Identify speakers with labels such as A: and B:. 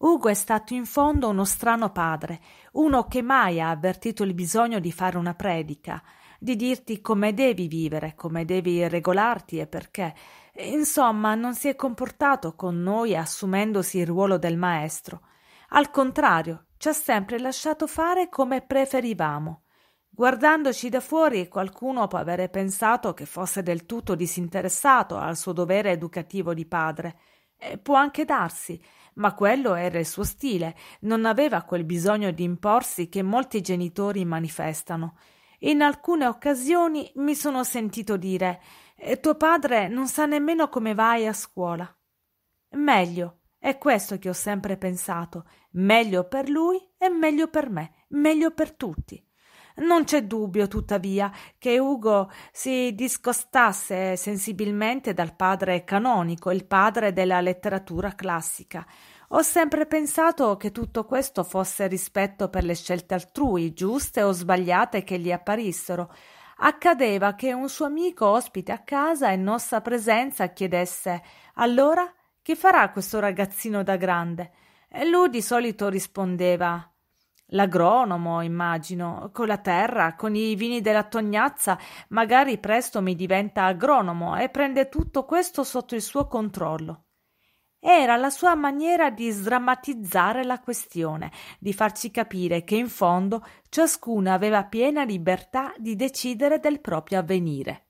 A: Ugo è stato in fondo uno strano padre, uno che mai ha avvertito il bisogno di fare una predica, di dirti come devi vivere, come devi regolarti e perché. Insomma, non si è comportato con noi assumendosi il ruolo del maestro. Al contrario, ci ha sempre lasciato fare come preferivamo. Guardandoci da fuori, qualcuno può avere pensato che fosse del tutto disinteressato al suo dovere educativo di padre. Eh, può anche darsi, ma quello era il suo stile, non aveva quel bisogno di imporsi che molti genitori manifestano. In alcune occasioni mi sono sentito dire eh, tuo padre non sa nemmeno come vai a scuola. Meglio, è questo che ho sempre pensato, meglio per lui e meglio per me, meglio per tutti. Non c'è dubbio, tuttavia, che Ugo si discostasse sensibilmente dal padre canonico, il padre della letteratura classica. Ho sempre pensato che tutto questo fosse rispetto per le scelte altrui, giuste o sbagliate che gli apparissero. Accadeva che un suo amico ospite a casa in nostra presenza chiedesse Allora, che farà questo ragazzino da grande? E lui di solito rispondeva L'agronomo, immagino, con la terra, con i vini della Tognazza, magari presto mi diventa agronomo e prende tutto questo sotto il suo controllo. Era la sua maniera di sdrammatizzare la questione, di farci capire che in fondo ciascuno aveva piena libertà di decidere del proprio avvenire.